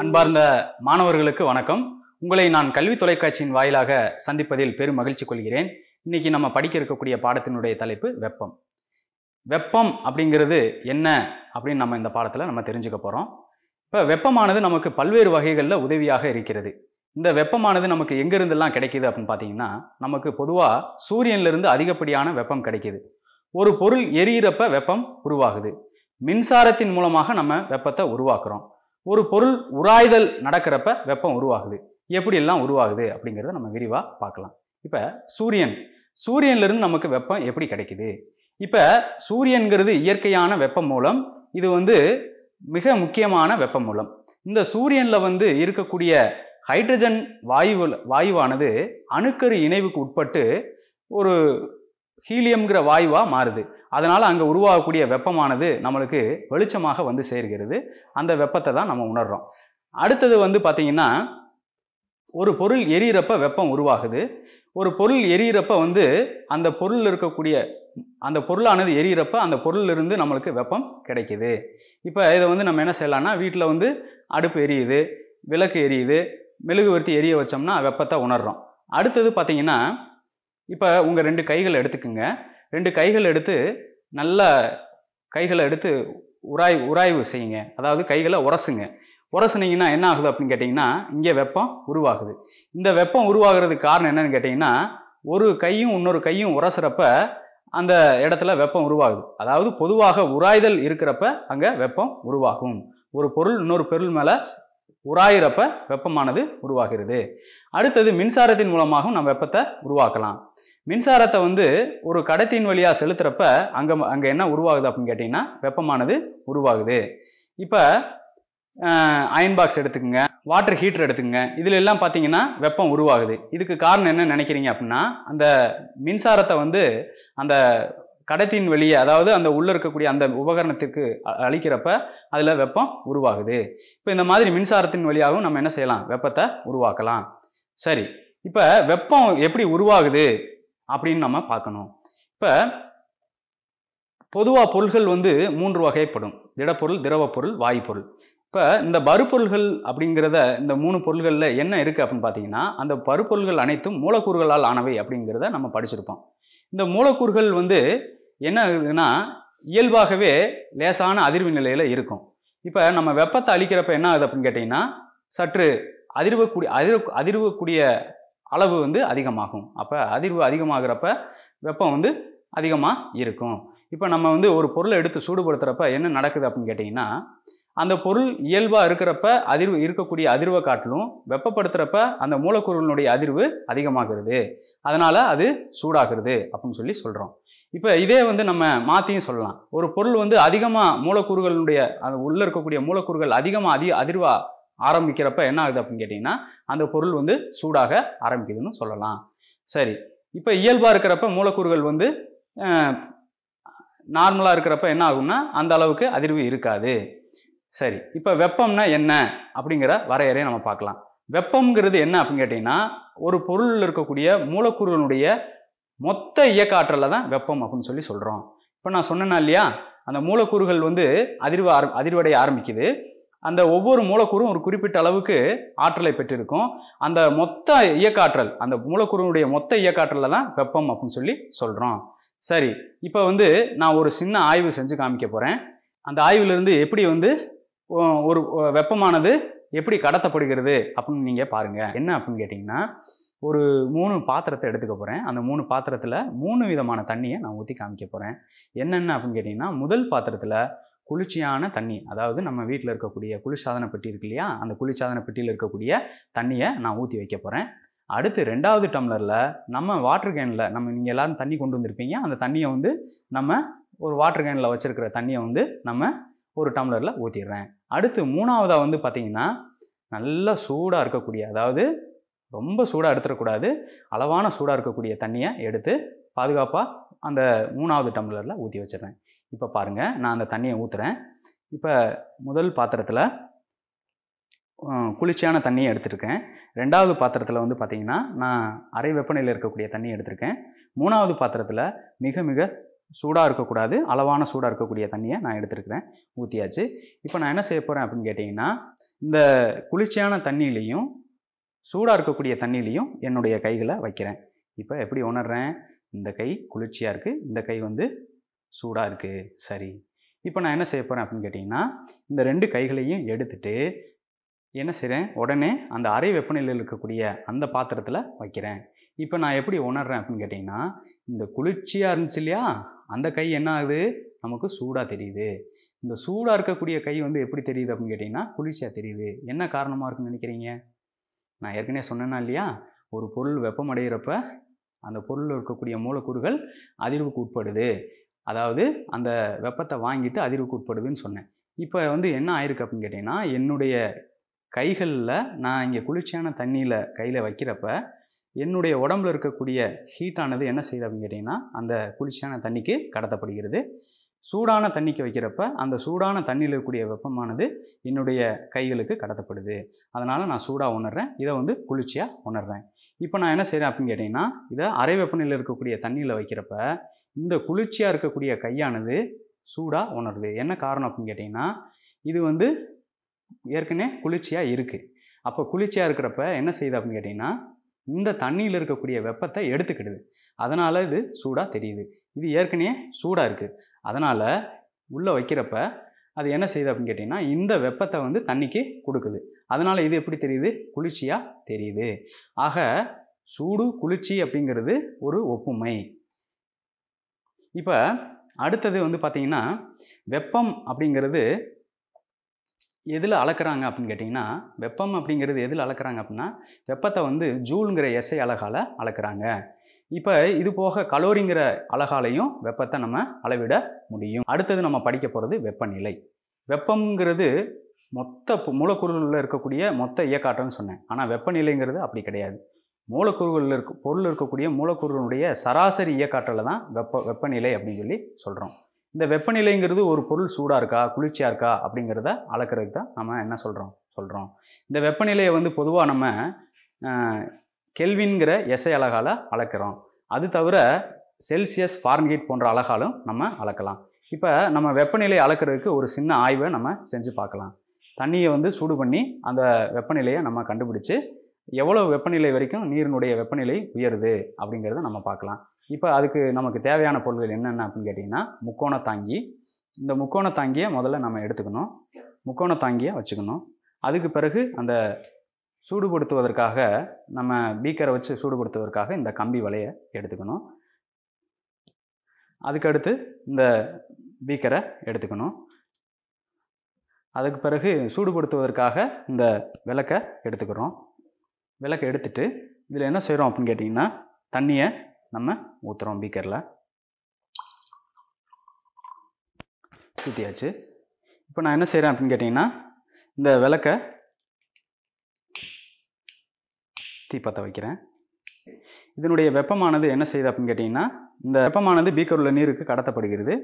அன்பார்ந்த மாணவர்களுக்கு வணக்கம் உங்களை நான் கல்வி தொலைக்காட்சியின் வாயிலாக சந்திப்பதில் பெரும் மகிழ்ச்சி கொள்கிறேன் இன்னைக்கு நம்ம படிக்க இருக்கக்கூடிய பாடத்தினுடைய தலைப்பு வெப்பம் வெப்பம் அப்படிங்கிறது என்ன அப்படின்னு நம்ம இந்த பாடத்தில் நம்ம தெரிஞ்சுக்க போகிறோம் இப்போ வெப்பமானது நமக்கு பல்வேறு வகைகளில் உதவியாக இருக்கிறது இந்த வெப்பமானது நமக்கு எங்கிருந்தெல்லாம் கிடைக்கிது அப்படின்னு பார்த்தீங்கன்னா நமக்கு பொதுவாக சூரியன்லேருந்து அதிகப்படியான வெப்பம் கிடைக்கிது ஒரு பொருள் எரியிறப்ப வெப்பம் உருவாகுது மின்சாரத்தின் மூலமாக நம்ம வெப்பத்தை உருவாக்குறோம் ஒரு பொருள் உராய்தல் நடக்கிறப்ப வெப்பம் உருவாகுது எப்படியெல்லாம் உருவாகுது அப்படிங்கிறத நம்ம விரிவாக பார்க்கலாம் இப்போ சூரியன் சூரியன்லேருந்து நமக்கு வெப்பம் எப்படி கிடைக்குது இப்போ சூரியன்கிறது இயற்கையான வெப்ப மூலம் இது வந்து மிக முக்கியமான வெப்ப மூலம் இந்த சூரியனில் வந்து இருக்கக்கூடிய ஹைட்ரஜன் வாயுவில் வாயுவானது அணுக்கரு இணைவுக்கு உட்பட்டு ஒரு ஹீலியம்ங்கிற வாயுவாக மாறுது அதனால் அங்கே உருவாகக்கூடிய வெப்பமானது நம்மளுக்கு வெளிச்சமாக வந்து சேர்கிறது அந்த வெப்பத்தை தான் நம்ம உணர்கிறோம் அடுத்தது வந்து பார்த்திங்கன்னா ஒரு பொருள் எரியிறப்ப வெப்பம் உருவாகுது ஒரு பொருள் எரியிறப்ப வந்து அந்த பொருள் இருக்கக்கூடிய அந்த பொருளானது எரியிறப்ப அந்த பொருளிலிருந்து நம்மளுக்கு வெப்பம் கிடைக்கிது இப்போ இதை வந்து நம்ம என்ன செய்யலாம்னா வீட்டில் வந்து அடுப்பு எரியுது விளக்கு எரியுது மெழுகுவர்த்தி எரிய வச்சோம்னா வெப்பத்தை உணர்கிறோம் அடுத்தது பார்த்திங்கன்னா இப்போ உங்கள் ரெண்டு கைகளை எடுத்துக்கோங்க ரெண்டு கைகள் எடுத்து நல்ல கைகளை எடுத்து உராய் உராய்வு செய்யுங்க அதாவது கைகளை உரசுங்க உரசுனீங்கன்னா என்ன ஆகுது அப்படின்னு கேட்டிங்கன்னா இங்கே வெப்பம் உருவாகுது இந்த வெப்பம் உருவாகிறதுக்கு காரணம் என்னன்னு கேட்டிங்கன்னா ஒரு கையும் இன்னொரு கையும் உரசுறப்ப அந்த இடத்துல வெப்பம் உருவாகுது அதாவது பொதுவாக உராய்தல் இருக்கிறப்ப அங்கே வெப்பம் உருவாகும் ஒரு பொருள் இன்னொரு பொருள் மேலே உராயிறப்ப வெப்பமானது உருவாகிறது அடுத்தது மின்சாரத்தின் மூலமாகவும் நம்ம வெப்பத்தை உருவாக்கலாம் மின்சாரத்தை வந்து ஒரு கடத்தின் வழியாக செலுத்துகிறப்ப அங்கே அங்கே என்ன உருவாகுது அப்படின்னு கேட்டிங்கன்னா வெப்பமானது உருவாகுது இப்போ அயன் பாக்ஸ் எடுத்துக்கோங்க வாட்டர் ஹீட்டர் எடுத்துக்கோங்க இதில் எல்லாம் பார்த்தீங்கன்னா வெப்பம் உருவாகுது இதுக்கு காரணம் என்ன நினைக்கிறீங்க அப்படின்னா அந்த மின்சாரத்தை வந்து அந்த கடத்தின் வெளியே அதாவது அந்த உள்ளே இருக்கக்கூடிய அந்த உபகரணத்திற்கு அழிக்கிறப்ப அதில் வெப்பம் உருவாகுது இப்போ இந்த மாதிரி மின்சாரத்தின் வழியாகவும் நம்ம என்ன செய்யலாம் வெப்பத்தை உருவாக்கலாம் சரி இப்போ வெப்பம் எப்படி உருவாகுது அப்படின்னு நம்ம பார்க்கணும் இப்போ பொதுவாக பொருள்கள் வந்து மூன்று வகைப்படும் திடப்பொருள் திரவப்பொருள் வாய்ப்பொருள் இப்போ இந்த பருப்பொருள்கள் அப்படிங்கிறத இந்த மூணு பொருள்களில் என்ன இருக்குது அப்படின்னு பார்த்தீங்கன்னா அந்த பருப்பொருள்கள் அனைத்தும் மூலக்கூறுகளால் ஆனவை அப்படிங்கிறத நம்ம படிச்சிருப்போம் இந்த மூலக்கூறுகள் வந்து என்ன ஆகுதுன்னா இயல்பாகவே லேசான அதிர்வு நிலையில் இருக்கும் இப்போ நம்ம வெப்பத்தை அழிக்கிறப்ப என்ன ஆகுது அப்படின்னு கேட்டிங்கன்னா சற்று அதிர்வக்கூடிய அதிர்வு அதிர்வக்கூடிய அளவு வந்து அதிகமாகும் அப்போ அதிர்வு அதிகமாகிறப்ப வெப்பம் வந்து அதிகமாக இருக்கும் இப்போ நம்ம வந்து ஒரு பொருளை எடுத்து சூடுபடுத்துகிறப்ப என்ன நடக்குது அப்படின்னு கேட்டிங்கன்னா அந்த பொருள் இயல்பாக இருக்கிறப்ப அதிர்வு இருக்கக்கூடிய அதிர்வை காட்டிலும் வெப்பப்படுத்துகிறப்ப அந்த மூலக்கூறுகளுடைய அதிர்வு அதிகமாகிறது அதனால் அது சூடாகிறது அப்படின்னு சொல்லி சொல்கிறோம் இப்போ இதே வந்து நம்ம மாற்றியும் சொல்லலாம் ஒரு பொருள் வந்து அதிகமாக மூலக்கூறுகளுடைய அது உள்ளே இருக்கக்கூடிய மூலக்கூறுகள் அதிகமாக அதிக அதிர்வாக ஆரம்பிக்கிறப்ப என்ன ஆகுது அப்படின்னு கேட்டிங்கன்னா அந்த பொருள் வந்து சூடாக ஆரம்பிக்குதுன்னு சொல்லலாம் சரி இப்போ இயல்பாக இருக்கிறப்ப மூலக்கூறுகள் வந்து நார்மலாக இருக்கிறப்ப என்ன ஆகும்னா அந்த அளவுக்கு அதிர்வு இருக்காது சரி இப்போ வெப்பம்னா என்ன அப்படிங்கிற வரையறையை நம்ம பார்க்கலாம் வெப்பம்ங்கிறது என்ன அப்படின்னு கேட்டிங்கன்னா ஒரு பொருளில் இருக்கக்கூடிய மூலக்கூறுகளுடைய மொத்த இயக்க ஆற்றலில் தான் வெப்பம் அப்படின்னு சொல்லி சொல்கிறோம் இப்போ நான் சொன்னேன்னா இல்லையா அந்த மூலக்கூறுகள் வந்து அதிர்வு ஆரம் அதிர்வடைய ஆரம்பிக்குது அந்த ஒவ்வொரு மூலக்கூறும் ஒரு குறிப்பிட்ட அளவுக்கு ஆற்றலை பெற்றிருக்கும் அந்த மொத்த இயக்காற்றல் அந்த மூலக்கூறுனுடைய மொத்த இயக்காற்றலில் தான் வெப்பம் அப்படின்னு சொல்லி சொல்கிறோம் சரி இப்போ வந்து நான் ஒரு சின்ன ஆய்வு செஞ்சு காமிக்க போகிறேன் அந்த ஆய்விலிருந்து எப்படி வந்து ஒரு வெப்பமானது எப்படி கடத்தப்படுகிறது அப்படின்னு நீங்கள் பாருங்கள் என்ன அப்படின்னு கேட்டிங்கன்னா ஒரு மூணு பாத்திரத்தை எடுத்துக்க போகிறேன் அந்த மூணு பாத்திரத்தில் மூணு விதமான தண்ணியை நான் ஊற்றி காமிக்க போகிறேன் என்னென்ன அப்படின்னு கேட்டிங்கன்னா முதல் பாத்திரத்தில் குளிர்ச்சியான தண்ணி அதாவது நம்ம வீட்டில் இருக்கக்கூடிய குளிர்சாதன பெட்டி இருக்கு இல்லையா அந்த குளிர்சாதன பெட்டியில் இருக்கக்கூடிய தண்ணியை நான் ஊற்றி வைக்க போகிறேன் அடுத்து ரெண்டாவது டம்ளரில் நம்ம வாட்டர் கேனில் நம்ம நீங்கள் எல்லோரும் தண்ணி கொண்டு வந்திருப்பீங்க அந்த தண்ணியை வந்து நம்ம ஒரு வாட்டர் கேனில் வச்சுருக்கிற தண்ணியை வந்து நம்ம ஒரு டம்ளரில் ஊற்றிடுறேன் அடுத்து மூணாவதாக வந்து பார்த்திங்கன்னா நல்லா சூடாக இருக்கக்கூடிய அதாவது ரொம்ப சூடாக எடுத்துடக்கூடாது அளவான சூடாக இருக்கக்கூடிய தண்ணியை எடுத்து பாதுகாப்பாக அந்த மூணாவது டம்ளரில் ஊற்றி வச்சிடுறேன் இப்போ பாருங்கள் நான் அந்த தண்ணியை ஊற்றுறேன் இப்போ முதல் பாத்திரத்தில் குளிர்ச்சியான தண்ணியை எடுத்திருக்கேன் ரெண்டாவது பாத்திரத்தில் வந்து பார்த்திங்கன்னா நான் அரை வெப்பநிலையில் இருக்கக்கூடிய தண்ணியை எடுத்திருக்கேன் மூணாவது பாத்திரத்தில் மிக மிக சூடாக இருக்கக்கூடாது அளவான சூடாக இருக்கக்கூடிய தண்ணியை நான் எடுத்துருக்குறேன் ஊற்றியாச்சு இப்போ நான் என்ன செய்ய போகிறேன் அப்படின்னு கேட்டிங்கன்னா இந்த குளிர்ச்சியான தண்ணியிலையும் சூடாக இருக்கக்கூடிய தண்ணியிலையும் என்னுடைய கைகளை வைக்கிறேன் இப்போ எப்படி உணர்கிறேன் இந்த கை குளிர்ச்சியாக இருக்குது இந்த கை வந்து சூடாக இருக்குது சரி இப்போ நான் என்ன செய்ய போகிறேன் அப்படின்னு கேட்டிங்கன்னா இந்த ரெண்டு கைகளையும் எடுத்துட்டு என்ன செய்கிறேன் உடனே அந்த அரை வெப்பநிலையில் இருக்கக்கூடிய அந்த பாத்திரத்தில் வைக்கிறேன் இப்போ நான் எப்படி உணர்றேன் அப்படின்னு கேட்டிங்கன்னா இந்த குளிர்ச்சியாக இருந்துச்சு இல்லையா அந்த கை என்ன ஆகுது நமக்கு சூடாக தெரியுது இந்த சூடாக இருக்கக்கூடிய கை வந்து எப்படி தெரியுது அப்படின்னு கேட்டிங்கன்னா குளிர்ச்சியாக தெரியுது என்ன காரணமாக இருக்குன்னு நினைக்கிறீங்க நான் ஏற்கனவே சொன்னேன்னா இல்லையா ஒரு பொருள் வெப்பமடைகிறப்ப அந்த பொருளில் இருக்கக்கூடிய மூலக்கூறுகள் அதிர்வுக்கு உட்படுது அதாவது அந்த வெப்பத்தை வாங்கிட்டு அதிர்வுக்கு உட்படுதுன்னு சொன்னேன் இப்போ வந்து என்ன ஆயிருக்கு அப்படின்னு கேட்டிங்கன்னா என்னுடைய கைகளில் நான் இங்கே குளிர்ச்சியான தண்ணியில் கையில் வைக்கிறப்ப என்னுடைய உடம்புல இருக்கக்கூடிய ஹீட்டானது என்ன செய்யுது அப்படின்னு கேட்டிங்கன்னா அந்த குளிர்ச்சியான தண்ணிக்கு கடத்தப்படுகிறது சூடான தண்ணிக்கு வைக்கிறப்ப அந்த சூடான தண்ணியில் இருக்கக்கூடிய வெப்பமானது என்னுடைய கைகளுக்கு கடத்தப்படுது அதனால் நான் சூடாக உணர்றேன் இதை வந்து குளிர்ச்சியாக உணர்றேன் இப்போ நான் என்ன செய்கிறேன் அப்படின்னு கேட்டிங்கன்னா இதை அரை வெப்பநிலையில் இருக்கக்கூடிய தண்ணியில் வைக்கிறப்ப இந்த குளிர்ச்சியாக இருக்கக்கூடிய கையானது சூடாக உணருது என்ன காரணம் அப்படின்னு கேட்டிங்கன்னா இது வந்து ஏற்கனவே குளிர்ச்சியாக இருக்குது அப்போ குளிர்ச்சியாக இருக்கிறப்ப என்ன செய்யுது அப்படின்னு கேட்டிங்கன்னா இந்த தண்ணியில் இருக்கக்கூடிய வெப்பத்தை எடுத்துக்கிடுது அதனால் இது சூடாக தெரியுது இது ஏற்கனவே சூடாக இருக்குது அதனால் உள்ளே வைக்கிறப்ப அது என்ன செய்யுது அப்படின்னு கேட்டிங்கன்னா இந்த வெப்பத்தை வந்து தண்ணிக்கு கொடுக்குது அதனால் இது எப்படி தெரியுது குளிர்ச்சியாக தெரியுது ஆக சூடு குளிர்ச்சி அப்படிங்கிறது ஒரு ஒப்புமை இப்போ அடுத்தது வந்து பார்த்திங்கன்னா வெப்பம் அப்படிங்கிறது எதில் அளக்குறாங்க அப்படின்னு கேட்டிங்கன்னா வெப்பம் அப்படிங்கிறது எதில் அளக்குறாங்க அப்படின்னா வெப்பத்தை வந்து ஜூலுங்கிற எஸ்ஐ அழகால் அளக்குறாங்க இப்போ இது போக கலோரிங்கிற அழகாலையும் வெப்பத்தை நம்ம அளவிட முடியும் அடுத்தது நம்ம படிக்க போகிறது வெப்பநிலை வெப்பம்ங்கிறது மொத்த மூலக்கூறுகளில் இருக்கக்கூடிய மொத்த இயக்காட்டம்னு சொன்னேன் ஆனால் வெப்பநிலைங்கிறது அப்படி கிடையாது மூலக்கூறுகளில் இருக்க பொருள் இருக்கக்கூடிய மூலக்கூறுகளுடைய சராசரி இயக்காற்றலை தான் வெப்ப வெப்பநிலை அப்படின்னு சொல்லி சொல்கிறோம் இந்த வெப்பநிலைங்கிறது ஒரு பொருள் சூடாக இருக்கா குளிர்ச்சியாக இருக்கா அப்படிங்கிறத அளக்கிறதுக்கு தான் நம்ம என்ன சொல்கிறோம் சொல்கிறோம் இந்த வெப்பநிலையை வந்து பொதுவாக நம்ம கெல்வின்கிற எஸ்ஐ அழகால் அளக்கிறோம் அது தவிர செல்சியஸ் ஃபார்ன்ஹீட் போன்ற அழகாலும் நம்ம அளக்கலாம் இப்போ நம்ம வெப்பநிலை அளக்கிறதுக்கு ஒரு சின்ன ஆய்வை நம்ம செஞ்சு பார்க்கலாம் தண்ணியை வந்து சூடு பண்ணி அந்த வெப்பநிலையை நம்ம கண்டுபிடிச்சி எவ்வளோ வெப்பநிலை வரைக்கும் நீரினுடைய வெப்பநிலை உயருது அப்படிங்கிறத நம்ம பார்க்கலாம் இப்போ அதுக்கு நமக்கு தேவையான பொருள்கள் என்னென்ன அப்படின்னு கேட்டிங்கன்னா முக்கோண தாங்கி இந்த முக்கோண தாங்கியை முதல்ல நம்ம எடுத்துக்கணும் முக்கோண தாங்கியை வச்சுக்கணும் அதுக்கு பிறகு அந்த சூடுபடுத்துவதற்காக நம்ம பீக்கரை வச்சு சூடுபடுத்துவதற்காக இந்த கம்பி வலையை எடுத்துக்கணும் அதுக்கடுத்து இந்த பீக்கரை எடுத்துக்கணும் அதுக்கு பிறகு சூடுபடுத்துவதற்காக இந்த விளக்கை எடுத்துக்கிறோம் விளக்கை எடுத்துட்டு இதில் என்ன செய்கிறோம் அப்படின்னு கேட்டிங்கன்னா தண்ணியை நம்ம ஊற்றுறோம் பீக்கரில் ஊற்றியாச்சு இப்போ நான் என்ன செய்கிறேன் அப்படின்னு கேட்டிங்கன்னா இந்த விளக்கை தீப்பற்ற வைக்கிறேன் இதனுடைய வெப்பமானது என்ன செய்யுது அப்படின்னு கேட்டிங்கன்னா இந்த வெப்பமானது பீக்கரில் நீருக்கு கடத்தப்படுகிறது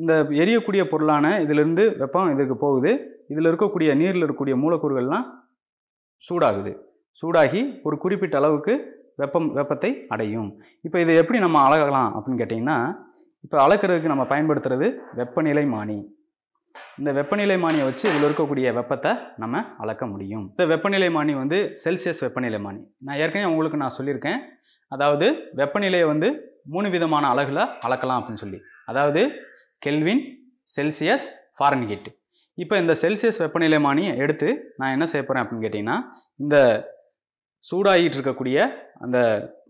இந்த எரியக்கூடிய பொருளான இதிலிருந்து வெப்பம் இதுக்கு போகுது இதில் இருக்கக்கூடிய நீரில் இருக்கக்கூடிய மூலக்கூறுகள்லாம் சூடாகுது சூடாகி ஒரு குறிப்பிட்ட அளவுக்கு வெப்பம் வெப்பத்தை அடையும் இப்போ இது எப்படி நம்ம அழகலாம் அப்படின்னு கேட்டிங்கன்னா இப்போ அளக்கிறதுக்கு நம்ம பயன்படுத்துகிறது வெப்பநிலை மானி இந்த வெப்பநிலை மானியை வச்சு இதில் இருக்கக்கூடிய வெப்பத்தை நம்ம அளக்க முடியும் இந்த வெப்பநிலை மானி வந்து செல்சியஸ் வெப்பநிலை மானி நான் ஏற்கனவே உங்களுக்கு நான் சொல்லியிருக்கேன் அதாவது வெப்பநிலையை வந்து மூணு விதமான அழகில் அளக்கலாம் அப்படின்னு சொல்லி அதாவது கெல்வின் செல்சியஸ் ஃபாரன்ஹீட் இப்போ இந்த செல்சியஸ் வெப்பநிலை மானியை எடுத்து நான் என்ன செய்ய போகிறேன் அப்படின்னு கேட்டிங்கன்னா இந்த சூடாகிட்டு இருக்கக்கூடிய அந்த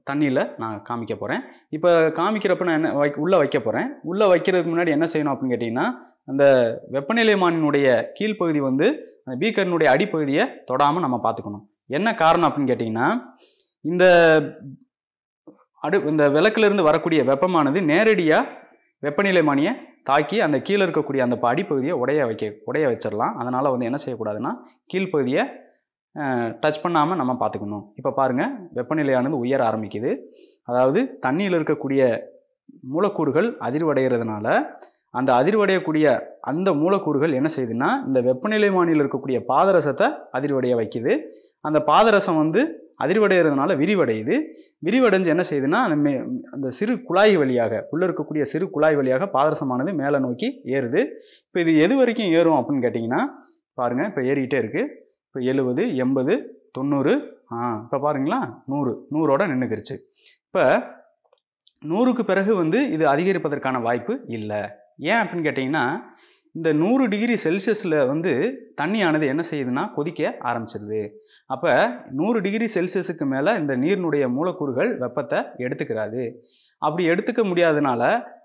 தண்ணியில் நான் காமிக்க போகிறேன் இப்போ காமிக்கிறப்ப நான் என்ன வை உள்ளே வைக்க போகிறேன் உள்ளே வைக்கிறதுக்கு முன்னாடி என்ன செய்யணும் அப்படின்னு கேட்டிங்கன்னா அந்த வெப்பநிலைமானினுடைய கீழ்ப்பகுதி வந்து அந்த பீக்கரினுடைய அடிப்பகுதியை தொடாமல் நம்ம பார்த்துக்கணும் என்ன காரணம் அப்படின்னு கேட்டிங்கன்னா இந்த அடு இந்த விளக்குலேருந்து வரக்கூடிய வெப்பமானது நேரடியாக வெப்பநிலைமானியை தாக்கி அந்த கீழே இருக்கக்கூடிய அந்த அடிப்பகுதியை உடைய வைக்க உடைய வச்சிடலாம் அதனால் வந்து என்ன செய்யக்கூடாதுன்னா கீழ்ப்பகுதியை டச் பண்ணாமல் நம்ம பார்த்துக்கணும் இப்போ பாருங்கள் வெப்பநிலையானது உயர ஆரம்பிக்குது அதாவது தண்ணியில் இருக்கக்கூடிய மூலக்கூறுகள் அதிர்வடைகிறதுனால அந்த அதிர்வடையக்கூடிய அந்த மூலக்கூறுகள் என்ன செய்யுதுன்னா இந்த வெப்பநிலை மாநில இருக்கக்கூடிய பாதரசத்தை அதிர்வடைய வைக்குது அந்த பாதரசம் வந்து அதிர்வடைகிறதுனால விரிவடையுது விரிவடைஞ்சு என்ன செய்யுதுன்னா அந்த மே அந்த சிறு குழாய் வழியாக உள்ளே இருக்கக்கூடிய சிறு குழாய் வழியாக பாதரசமானது மேலே நோக்கி ஏறுது இப்போ இது எது வரைக்கும் ஏறும் அப்படின்னு கேட்டிங்கன்னா பாருங்கள் இப்போ ஏறிக்கிட்டே இருக்குது இப்போ எழுபது எண்பது தொண்ணூறு ஆ இப்போ பாருங்களா நூறு நூறோட நின்றுக்கிருச்சு இப்போ நூறுக்கு பிறகு வந்து இது அதிகரிப்பதற்கான வாய்ப்பு இல்லை ஏன் அப்படின்னு கேட்டிங்கன்னா இந்த நூறு டிகிரி செல்சியஸில் வந்து தண்ணியானது என்ன செய்யுதுன்னா கொதிக்க ஆரம்பிச்சிருது அப்போ நூறு டிகிரி செல்சியஸுக்கு மேலே இந்த நீரினுடைய மூலக்கூறுகள் வெப்பத்தை எடுத்துக்கிறாது அப்படி எடுத்துக்க முடியாதனால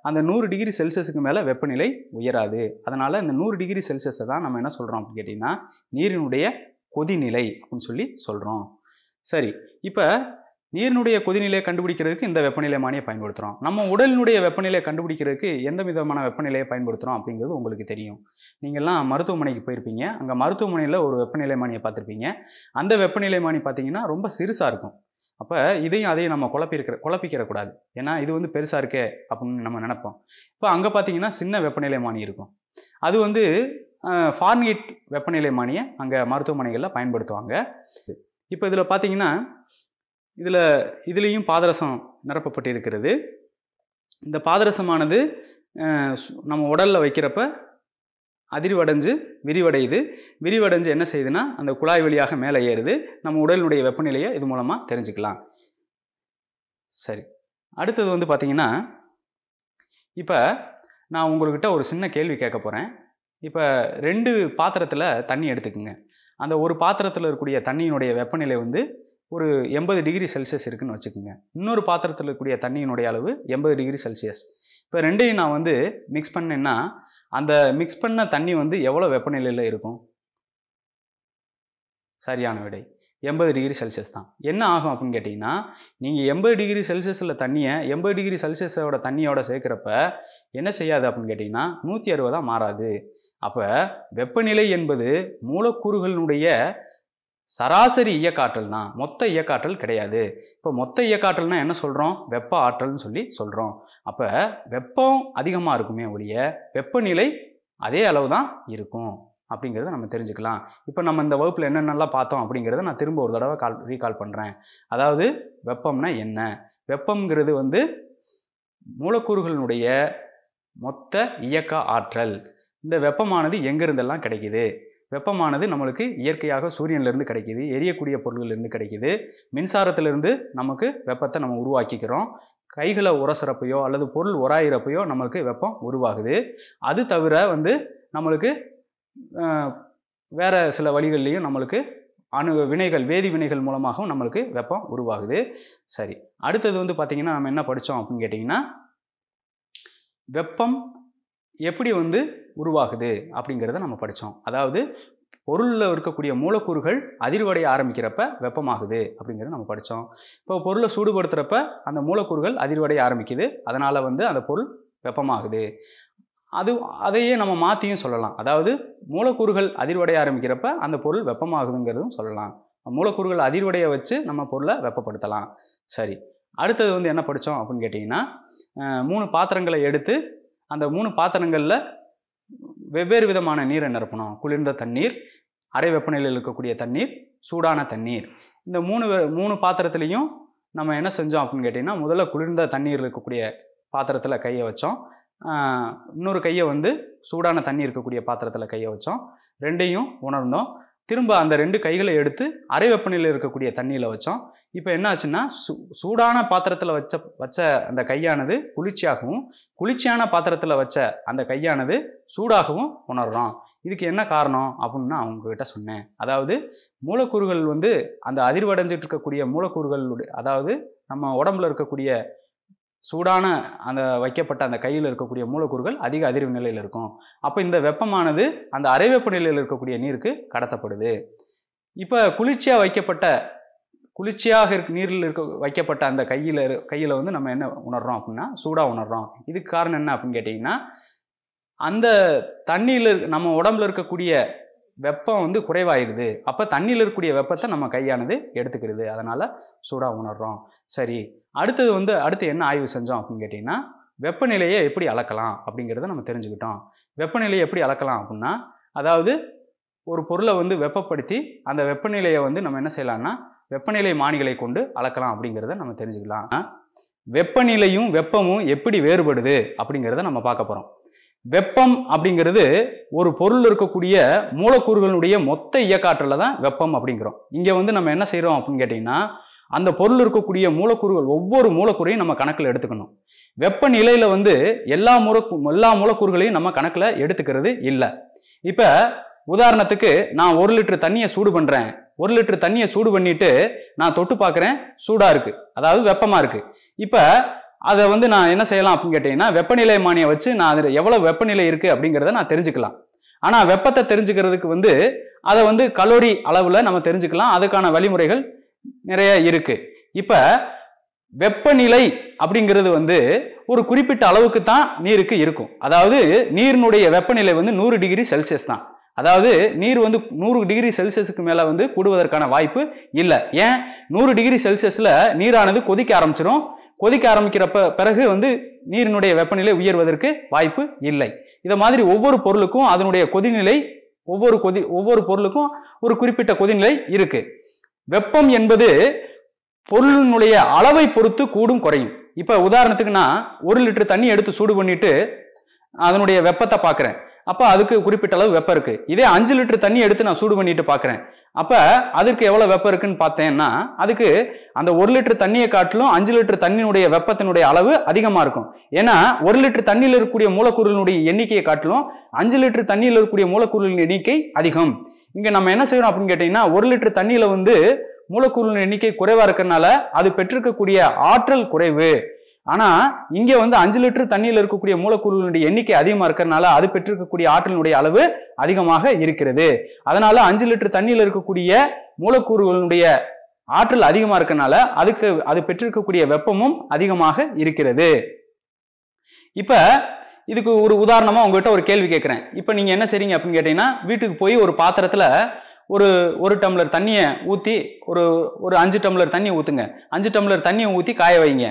அந்த நூறு டிகிரி செல்சியஸுக்கு மேலே வெப்பநிலை உயராது அதனால் இந்த நூறு டிகிரி செல்சியஸை தான் நம்ம என்ன சொல்கிறோம் அப்படின்னு கேட்டிங்கன்னா நீரினுடைய கொதிநிலை அப்படின்னு சொல்லி சொல்கிறோம் சரி இப்போ நீரினுடைய கொதிநிலையை கண்டுபிடிக்கிறதுக்கு இந்த வெப்பநிலை மானியை பயன்படுத்துகிறோம் நம்ம உடலினுடைய வெப்பநிலையை கண்டுபிடிக்கிறதுக்கு எந்த விதமான வெப்பநிலையை பயன்படுத்துகிறோம் அப்படிங்கிறது உங்களுக்கு தெரியும் நீங்கள்லாம் மருத்துவமனைக்கு போயிருப்பீங்க அங்கே மருத்துவமனையில் ஒரு வெப்பநிலை மானியை பார்த்துருப்பீங்க அந்த வெப்பநிலை மானி பார்த்தீங்கன்னா ரொம்ப சிறுசாக இருக்கும் அப்போ இதையும் அதையும் நம்ம குழப்பிருக்கிற குழப்பிக்கிறக்கூடாது ஏன்னா இது வந்து பெருசாக இருக்கே அப்படின்னு நம்ம நினைப்போம் இப்போ அங்கே பார்த்தீங்கன்னா சின்ன வெப்பநிலை மானி இருக்கும் அது வந்து ஃபார்ன்ஹீட் வெப்பநிலை மானியை அங்கே மருத்துவமனைகளில் பயன்படுத்துவாங்க இப்போ இதில் பார்த்தீங்கன்னா இதில் இதுலேயும் பாதரசம் நிரப்பப்பட்டிருக்கிறது இந்த பாதரசமானது நம்ம உடலில் வைக்கிறப்ப அதிர்வடைஞ்சு விரிவடையுது விரிவடைஞ்சு என்ன செய்யுதுன்னா அந்த குழாய் வழியாக மேலே ஏறுது நம்ம உடலினுடைய வெப்பநிலையை இது மூலமாக தெரிஞ்சுக்கலாம் சரி அடுத்தது வந்து பார்த்திங்கன்னா இப்போ நான் உங்கள்கிட்ட ஒரு சின்ன கேள்வி கேட்க போகிறேன் இப்போ ரெண்டு பாத்திரத்தில் தண்ணி எடுத்துக்கோங்க அந்த ஒரு பாத்திரத்தில் இருக்கக்கூடிய தண்ணியினுடைய வெப்பநிலை வந்து ஒரு எண்பது டிகிரி செல்சியஸ் இருக்குதுன்னு வச்சுக்கோங்க இன்னொரு பாத்திரத்தில் இருக்கக்கூடிய தண்ணியினுடைய அளவு எண்பது டிகிரி செல்சியஸ் இப்போ ரெண்டையும் நான் வந்து மிக்ஸ் பண்ணேன்னா அந்த மிக்ஸ் பண்ண தண்ணி வந்து எவ்வளோ வெப்பநிலையில் இருக்கும் சரியான விடை எண்பது டிகிரி செல்சியஸ் தான் என்ன ஆகும் அப்படின்னு கேட்டிங்கன்னா நீங்கள் எண்பது டிகிரி செல்சியஸில் தண்ணியை எண்பது டிகிரி செல்சியஸோட தண்ணியோட சேர்க்குறப்ப என்ன செய்யாது அப்படின்னு கேட்டிங்கன்னா நூற்றி அறுபதாக மாறாது அப்போ வெப்பநிலை என்பது மூலக்கூறுகளினுடைய சராசரி இயக்காற்றல் தான் மொத்த இயக்காற்றல் கிடையாது இப்போ மொத்த இயக்காற்றல்னா என்ன சொல்கிறோம் வெப்ப ஆற்றல்னு சொல்லி சொல்கிறோம் அப்போ வெப்பம் அதிகமாக இருக்குமே ஒழிய வெப்பநிலை அதே அளவு தான் இருக்கும் அப்படிங்கிறத நம்ம தெரிஞ்சுக்கலாம் இப்போ நம்ம இந்த வகுப்பில் என்னென்னலாம் பார்த்தோம் அப்படிங்கிறத நான் திரும்ப ஒரு தடவை கால் ரீகால் பண்ணுறேன் அதாவது வெப்பம்னா என்ன வெப்பங்கிறது வந்து மூலக்கூறுகளினுடைய மொத்த இயக்க ஆற்றல் இந்த வெப்பமானது எங்கேருந்தெல்லாம் கிடைக்கிது வெப்பமானது நம்மளுக்கு இயற்கையாக சூரியன்லேருந்து கிடைக்கிது எரியக்கூடிய பொருள்கள்லேருந்து கிடைக்கிது மின்சாரத்திலிருந்து நமக்கு வெப்பத்தை நம்ம உருவாக்கிக்கிறோம் கைகளை உரசுறப்பையோ அல்லது பொருள் உராயிறப்பையோ நம்மளுக்கு வெப்பம் உருவாகுது அது தவிர வந்து நம்மளுக்கு வேறு சில வழிகள்லேயும் நம்மளுக்கு அணு வினைகள் வேதி வினைகள் மூலமாகவும் நம்மளுக்கு வெப்பம் உருவாகுது சரி அடுத்தது வந்து பார்த்திங்கன்னா நம்ம என்ன படித்தோம் அப்படின்னு கேட்டிங்கன்னா வெப்பம் எப்படி வந்து உருவாகுது அப்படிங்கிறத நம்ம படித்தோம் அதாவது பொருளில் இருக்கக்கூடிய மூலக்கூறுகள் அதிர்வடைய ஆரம்பிக்கிறப்ப வெப்பமாகுது அப்படிங்கிறத நம்ம படித்தோம் இப்போ பொருளை சூடுபடுத்துகிறப்ப அந்த மூலக்கூறுகள் அதிர்வடைய ஆரம்பிக்குது அதனால் வந்து அந்த பொருள் வெப்பமாகுது அது அதையே நம்ம மாற்றியும் சொல்லலாம் அதாவது மூலக்கூறுகள் அதிர்வடைய ஆரம்பிக்கிறப்ப அந்த பொருள் வெப்பமாகுதுங்கிறதும் சொல்லலாம் மூலக்கூறுகள் அதிர்வடைய வச்சு நம்ம பொருளை வெப்பப்படுத்தலாம் சரி அடுத்தது வந்து என்ன படித்தோம் அப்படின்னு கேட்டிங்கன்னா மூணு பாத்திரங்களை எடுத்து அந்த மூணு பாத்திரங்களில் வெவ்வேறு விதமான நீரை நிரப்பணும் குளிர்ந்த தண்ணீர் அரை வெப்பநிலையில் இருக்கக்கூடிய தண்ணீர் சூடான தண்ணீர் இந்த மூணு மூணு பாத்திரத்துலேயும் நம்ம என்ன செஞ்சோம் அப்படின்னு கேட்டிங்கன்னா முதல்ல குளிர்ந்த தண்ணீர் இருக்கக்கூடிய பாத்திரத்தில் கையை வச்சோம் இன்னொரு கையை வந்து சூடான தண்ணி இருக்கக்கூடிய பாத்திரத்தில் கையை வச்சோம் ரெண்டையும் உணர்ந்தோம் திரும்ப அந்த ரெண்டு கைகளை எடுத்து அரை வெப்பநிலையில் இருக்கக்கூடிய தண்ணியில் வச்சோம் இப்போ என்ன ஆச்சுன்னா சூ சூடான பாத்திரத்தில் வச்ச வச்ச அந்த கையானது குளிர்ச்சியாகவும் குளிர்ச்சியான பாத்திரத்தில் வச்ச அந்த கையானது சூடாகவும் உணர்றோம் இதுக்கு என்ன காரணம் அப்படின்னு நான் அவங்கக்கிட்ட சொன்னேன் அதாவது மூலக்கூறுகள் வந்து அந்த அதிர்வடைஞ்சிட்டு இருக்கக்கூடிய மூலக்கூறுகளுடைய அதாவது நம்ம உடம்புல இருக்கக்கூடிய சூடான அந்த வைக்கப்பட்ட அந்த கையில் இருக்கக்கூடிய மூலக்கூறுகள் அதிக அதிர்வு நிலையில் இருக்கும் அப்போ இந்த வெப்பமானது அந்த வெப்ப நிலையில் இருக்கக்கூடிய நீருக்கு கடத்தப்படுது இப்போ குளிர்ச்சியாக வைக்கப்பட்ட குளிர்ச்சியாக இருக்க நீரில் இருக்க வைக்கப்பட்ட அந்த கையில் கையில் வந்து நம்ம என்ன உணர்றோம் அப்படின்னா சூடாக உணர்றோம் இதுக்கு காரணம் என்ன அப்படின்னு கேட்டிங்கன்னா அந்த தண்ணியில் நம்ம உடம்புல இருக்கக்கூடிய வெப்பம் வந்து குறைவாயிடுது அப்போ தண்ணியில் இருக்கக்கூடிய வெப்பத்தை நம்ம கையானது எடுத்துக்கிறது அதனால் சூடாக உணர்கிறோம் சரி அடுத்தது வந்து அடுத்து என்ன ஆய்வு செஞ்சோம் அப்படின்னு கேட்டிங்கன்னா வெப்பநிலையை எப்படி அளக்கலாம் அப்படிங்கிறத நம்ம தெரிஞ்சுக்கிட்டோம் வெப்பநிலையை எப்படி அளக்கலாம் அப்படின்னா அதாவது ஒரு பொருளை வந்து வெப்பப்படுத்தி அந்த வெப்பநிலையை வந்து நம்ம என்ன செய்யலாம்னா வெப்பநிலை மானிகளை கொண்டு அளக்கலாம் அப்படிங்கிறத நம்ம தெரிஞ்சுக்கலாம் வெப்பநிலையும் வெப்பமும் எப்படி வேறுபடுது அப்படிங்கிறத நம்ம பார்க்க போகிறோம் வெப்பம் அப்படிங்கிறது ஒரு பொருள் இருக்கக்கூடிய மூலக்கூறுகளுடைய மொத்த இயக்காற்றில் தான் வெப்பம் அப்படிங்கிறோம் இங்கே வந்து நம்ம என்ன செய்கிறோம் அப்படின்னு கேட்டிங்கன்னா அந்த பொருள் இருக்கக்கூடிய மூலக்கூறுகள் ஒவ்வொரு மூலக்கூறையும் நம்ம கணக்கில் எடுத்துக்கணும் வெப்ப நிலையில் வந்து எல்லா மூல எல்லா மூலக்கூறுகளையும் நம்ம கணக்கில் எடுத்துக்கிறது இல்லை இப்போ உதாரணத்துக்கு நான் ஒரு லிட்டர் தண்ணியை சூடு பண்ணுறேன் ஒரு லிட்டர் தண்ணியை சூடு பண்ணிட்டு நான் தொட்டு பார்க்குறேன் சூடாக இருக்குது அதாவது வெப்பமாக இருக்குது இப்போ அதை வந்து நான் என்ன செய்யலாம் அப்படின்னு கேட்டிங்கன்னா வெப்பநிலை மானியை வச்சு நான் அதில் எவ்வளோ வெப்பநிலை இருக்குது அப்படிங்கிறத நான் தெரிஞ்சுக்கலாம் ஆனால் வெப்பத்தை தெரிஞ்சுக்கிறதுக்கு வந்து அதை வந்து கலோரி அளவில் நம்ம தெரிஞ்சுக்கலாம் அதுக்கான வழிமுறைகள் நிறைய இருக்குது இப்போ வெப்பநிலை அப்படிங்கிறது வந்து ஒரு குறிப்பிட்ட அளவுக்கு தான் நீருக்கு இருக்கும் அதாவது நீரினுடைய வெப்பநிலை வந்து நூறு டிகிரி செல்சியஸ் தான் அதாவது நீர் வந்து நூறு டிகிரி செல்சியஸுக்கு மேலே வந்து கூடுவதற்கான வாய்ப்பு இல்லை ஏன் நூறு டிகிரி செல்சியஸில் நீரானது கொதிக்க ஆரம்பிச்சிடும் கொதிக்க ஆரம்பிக்கிறப்ப பிறகு வந்து நீரினுடைய வெப்பநிலை உயர்வதற்கு வாய்ப்பு இல்லை இதை மாதிரி ஒவ்வொரு பொருளுக்கும் அதனுடைய கொதிநிலை ஒவ்வொரு கொதி ஒவ்வொரு பொருளுக்கும் ஒரு குறிப்பிட்ட கொதிநிலை இருக்கு வெப்பம் என்பது பொருளினுடைய அளவை பொறுத்து கூடும் குறையும் இப்போ உதாரணத்துக்குன்னா ஒரு லிட்டர் தண்ணி எடுத்து சூடு பண்ணிட்டு அதனுடைய வெப்பத்தை பார்க்குறேன் அப்போ அதுக்கு குறிப்பிட்ட அளவு வெப்பம் இருக்குது இதே அஞ்சு லிட்டர் தண்ணி எடுத்து நான் சூடு பண்ணிட்டு பார்க்குறேன் அப்போ அதுக்கு எவ்வளோ வெப்பம் இருக்குன்னு பார்த்தேன்னா அதுக்கு அந்த ஒரு லிட்டர் தண்ணியை காட்டிலும் அஞ்சு லிட்டர் தண்ணியினுடைய வெப்பத்தினுடைய அளவு அதிகமாக இருக்கும் ஏன்னா ஒரு லிட்டர் தண்ணியில் இருக்கக்கூடிய மூலக்கூறுகளுடைய எண்ணிக்கையை காட்டிலும் அஞ்சு லிட்டர் தண்ணியில் இருக்கக்கூடிய மூலக்கூறுகளின் எண்ணிக்கை அதிகம் இங்கே நம்ம என்ன செய்யணும் அப்படின்னு கேட்டிங்கன்னா ஒரு லிட்டர் தண்ணியில் வந்து மூலக்கூறுகளின் எண்ணிக்கை குறைவாக இருக்கிறதுனால அது பெற்றிருக்கக்கூடிய ஆற்றல் குறைவு ஆனா இங்க வந்து அஞ்சு லிட்டர் தண்ணியில் இருக்கக்கூடிய மூலக்கூறுகளுடைய எண்ணிக்கை அதிகமா இருக்கிறதுனால அது பெற்றிருக்கக்கூடிய ஆற்றலினுடைய அளவு அதிகமாக இருக்கிறது அதனால அஞ்சு லிட்டர் தண்ணியில் இருக்கக்கூடிய மூலக்கூறுகளுடைய ஆற்றல் அதிகமா இருக்கனால அதுக்கு அது பெற்றிருக்கக்கூடிய வெப்பமும் அதிகமாக இருக்கிறது இப்ப இதுக்கு ஒரு உதாரணமா உங்ககிட்ட ஒரு கேள்வி கேட்கிறேன் இப்ப நீங்க என்ன செய்றீங்க அப்படின்னு கேட்டீங்கன்னா வீட்டுக்கு போய் ஒரு பாத்திரத்துல ஒரு ஒரு டம்ளர் தண்ணியை ஊற்றி ஒரு ஒரு அஞ்சு டம்ளர் தண்ணியை ஊற்றுங்க அஞ்சு டம்ளர் தண்ணியை ஊற்றி காய வைங்க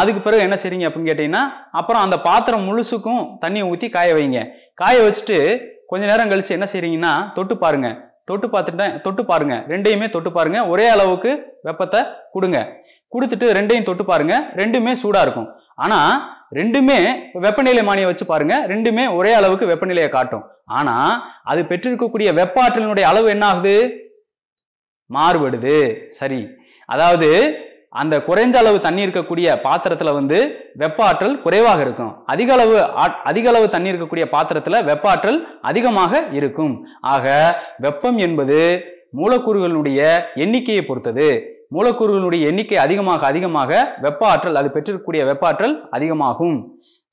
அதுக்கு பிறகு என்ன செய்றீங்க அப்படின்னு கேட்டீங்கன்னா அப்புறம் அந்த பாத்திரம் முழுசுக்கும் தண்ணியை ஊற்றி காய வைங்க காய வச்சுட்டு கொஞ்ச நேரம் கழித்து என்ன செய்கிறீங்கன்னா தொட்டு பாருங்கள் தொட்டு பார்த்துட்டு தொட்டு பாருங்க ரெண்டையுமே தொட்டு பாருங்க ஒரே அளவுக்கு வெப்பத்தை கொடுங்க கொடுத்துட்டு ரெண்டையும் தொட்டு பாருங்க ரெண்டுமே சூடாக இருக்கும் ஆனால் ரெண்டுமே வெப்பநிலை மானியை வச்சு பாருங்க ரெண்டுமே ஒரே அளவுக்கு வெப்பநிலையை காட்டும் ஆனால் அது பெற்றிருக்கக்கூடிய வெப்ப ஆற்றலினுடைய அளவு என்ன ஆகுது மாறுபடுது சரி அதாவது அந்த குறைஞ்ச அளவு தண்ணி இருக்கக்கூடிய பாத்திரத்தில் வந்து வெப்ப ஆற்றல் குறைவாக இருக்கும் அதிக அளவு அதிக அளவு தண்ணி இருக்கக்கூடிய பாத்திரத்தில் வெப்ப ஆற்றல் அதிகமாக இருக்கும் ஆக வெப்பம் என்பது மூலக்கூறுகளுடைய எண்ணிக்கையை பொறுத்தது மூலக்கூறுகளுடைய எண்ணிக்கை அதிகமாக அதிகமாக வெப்ப ஆற்றல் அது பெற்றிருக்கக்கூடிய வெப்ப ஆற்றல் அதிகமாகும்